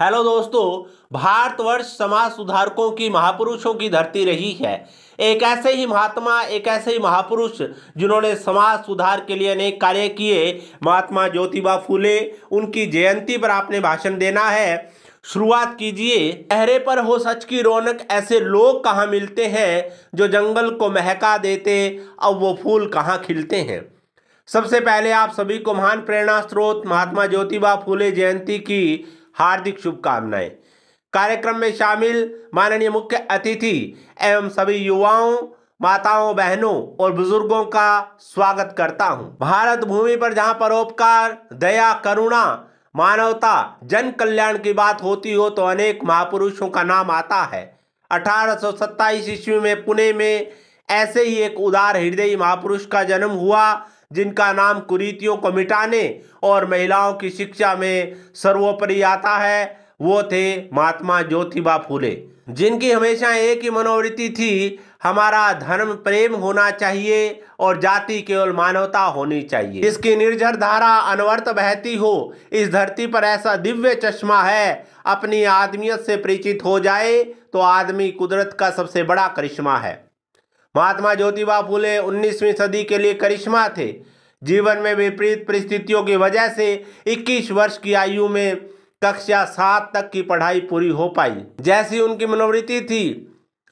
Hello दोस्तों भारतवर्ष समाज सुधारकों की महापुरुषों की धरती रही है एक ऐसे ही महात्मा एक ऐसे ही महापुरुष जिन्होंने समाज सुधार के लिए अनेक कार्य किए महात्मा ज्योतिबा फूले उनकी जयंती पर आपने भाषण देना है शुरुआत कीजिए चेहरे पर हो सच की रौनक ऐसे लोग कहाँ मिलते हैं जो जंगल को महका देते अब वो फूल कहाँ खिलते हैं सबसे पहले आप सभी को महान प्रेरणा स्रोत महात्मा ज्योतिबा फूले जयंती की हार्दिक शुभकामनाएं कार्यक्रम में शामिल माननीय मुख्य अतिथि एवं सभी युवाओं माताओं बहनों और बुजुर्गों का स्वागत करता हूं। भारत भूमि पर जहां परोपकार दया करुणा मानवता जन कल्याण की बात होती हो तो अनेक महापुरुषों का नाम आता है अठारह ईस्वी में पुणे में ऐसे ही एक उदार हृदयी महापुरुष का जन्म हुआ जिनका नाम कुरीतियों को मिटाने और महिलाओं की शिक्षा में सर्वोपरि आता है वो थे महात्मा ज्योतिबा फूले जिनकी हमेशा एक ही मनोवृत्ति थी हमारा धर्म प्रेम होना चाहिए और जाति केवल मानवता होनी चाहिए इसकी निर्जर धारा अनवर्त बहती हो इस धरती पर ऐसा दिव्य चश्मा है अपनी आदमियत से परिचित हो जाए तो आदमी कुदरत का सबसे बड़ा करिश्मा है महात्मा ज्योतिबा फूले 19वीं सदी के लिए करिश्मा थे जीवन में विपरीत परिस्थितियों की वजह से 21 वर्ष की आयु में कक्षा सात तक की पढ़ाई पूरी हो पाई जैसी उनकी मनोवृत्ति थी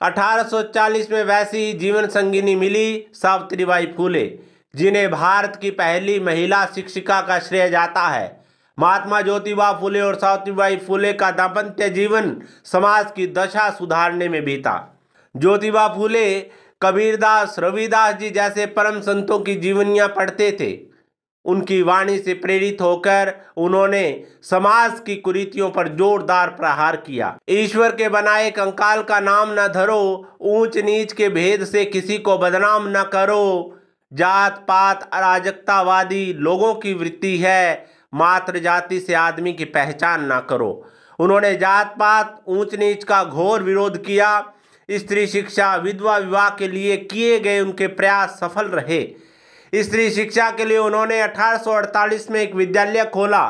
1840 में वैसी जीवन संगिनी मिली सावित्रीबाई फूले जिन्हें भारत की पहली महिला शिक्षिका का श्रेय जाता है महात्मा ज्योतिबा फूले और सावित्रीबाई फूले का दाम्पत्य जीवन समाज की दशा सुधारने में बीता ज्योतिबा फूले कबीरदास रविदास जी जैसे परम संतों की जीवनियाँ पढ़ते थे उनकी वाणी से प्रेरित होकर उन्होंने समाज की कुरीतियों पर जोरदार प्रहार किया ईश्वर के बनाए कंकाल का नाम न धरो ऊंच नीच के भेद से किसी को बदनाम न करो जात पात अराजकतावादी लोगों की वृत्ति है मात्र जाति से आदमी की पहचान ना करो उन्होंने जात पात ऊंच नीच का घोर विरोध किया स्त्री शिक्षा विधवा विवाह के लिए किए गए उनके प्रयास सफल रहे स्त्री शिक्षा के लिए उन्होंने 1848 में एक विद्यालय खोला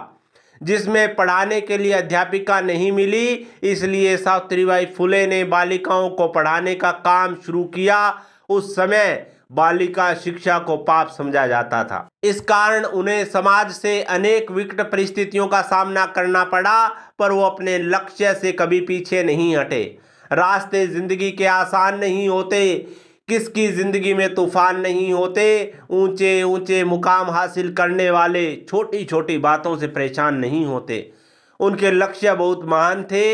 जिसमें पढ़ाने के लिए अध्यापिका नहीं मिली इसलिए सावित्रीबाई फुले ने बालिकाओं को पढ़ाने का काम शुरू किया उस समय बालिका शिक्षा को पाप समझा जाता था इस कारण उन्हें समाज से अनेक विकट परिस्थितियों का सामना करना पड़ा पर वो अपने लक्ष्य से कभी पीछे नहीं हटे रास्ते ज़िंदगी के आसान नहीं होते किसकी ज़िंदगी में तूफ़ान नहीं होते ऊंचे ऊंचे मुकाम हासिल करने वाले छोटी छोटी बातों से परेशान नहीं होते उनके लक्ष्य बहुत महान थे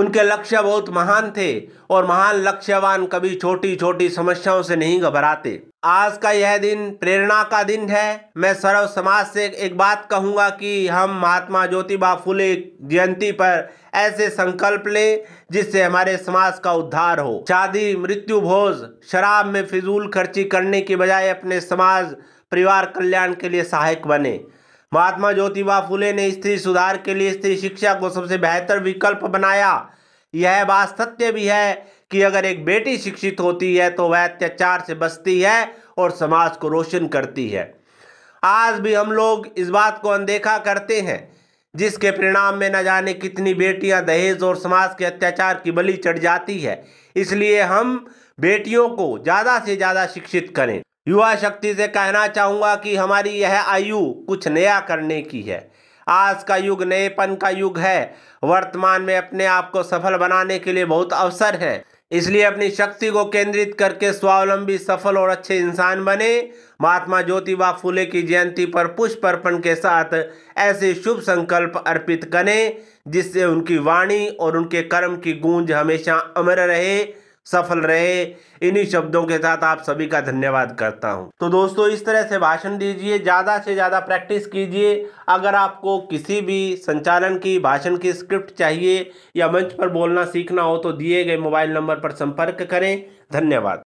उनके लक्ष्य बहुत महान थे और महान लक्ष्यवान कभी छोटी छोटी समस्याओं से नहीं घबराते आज का यह दिन प्रेरणा का दिन है मैं सर्व समाज से एक बात कहूंगा कि हम महात्मा ज्योतिबा फुले जयंती पर ऐसे संकल्प लें जिससे हमारे समाज का उद्धार हो शादी मृत्यु भोज शराब में फिजूल खर्ची करने के बजाय अपने समाज परिवार कल्याण के लिए सहायक बने महात्मा ज्योतिबा फुले ने स्त्री सुधार के लिए स्त्री शिक्षा को सबसे बेहतर विकल्प बनाया यह बात सत्य भी है कि अगर एक बेटी शिक्षित होती है तो वह अत्याचार से बचती है और समाज को रोशन करती है आज भी हम लोग इस बात को अनदेखा करते हैं जिसके परिणाम में न जाने कितनी बेटियां दहेज और समाज के अत्याचार की बलि चढ़ जाती है इसलिए हम बेटियों को ज़्यादा से ज़्यादा शिक्षित करें युवा शक्ति से कहना चाहूँगा कि हमारी यह आयु कुछ नया करने की है आज का युग नएपन का युग है वर्तमान में अपने आप को सफल बनाने के लिए बहुत अवसर हैं इसलिए अपनी शक्ति को केंद्रित करके स्वावलंबी सफल और अच्छे इंसान बने महात्मा ज्योतिबा फूले की जयंती पर पुष्प अर्पण के साथ ऐसे शुभ संकल्प अर्पित करें जिससे उनकी वाणी और उनके कर्म की गूंज हमेशा अमर रहे सफल रहे इन्हीं शब्दों के साथ आप सभी का धन्यवाद करता हूं तो दोस्तों इस तरह से भाषण दीजिए ज़्यादा से ज़्यादा प्रैक्टिस कीजिए अगर आपको किसी भी संचालन की भाषण की स्क्रिप्ट चाहिए या मंच पर बोलना सीखना हो तो दिए गए मोबाइल नंबर पर संपर्क करें धन्यवाद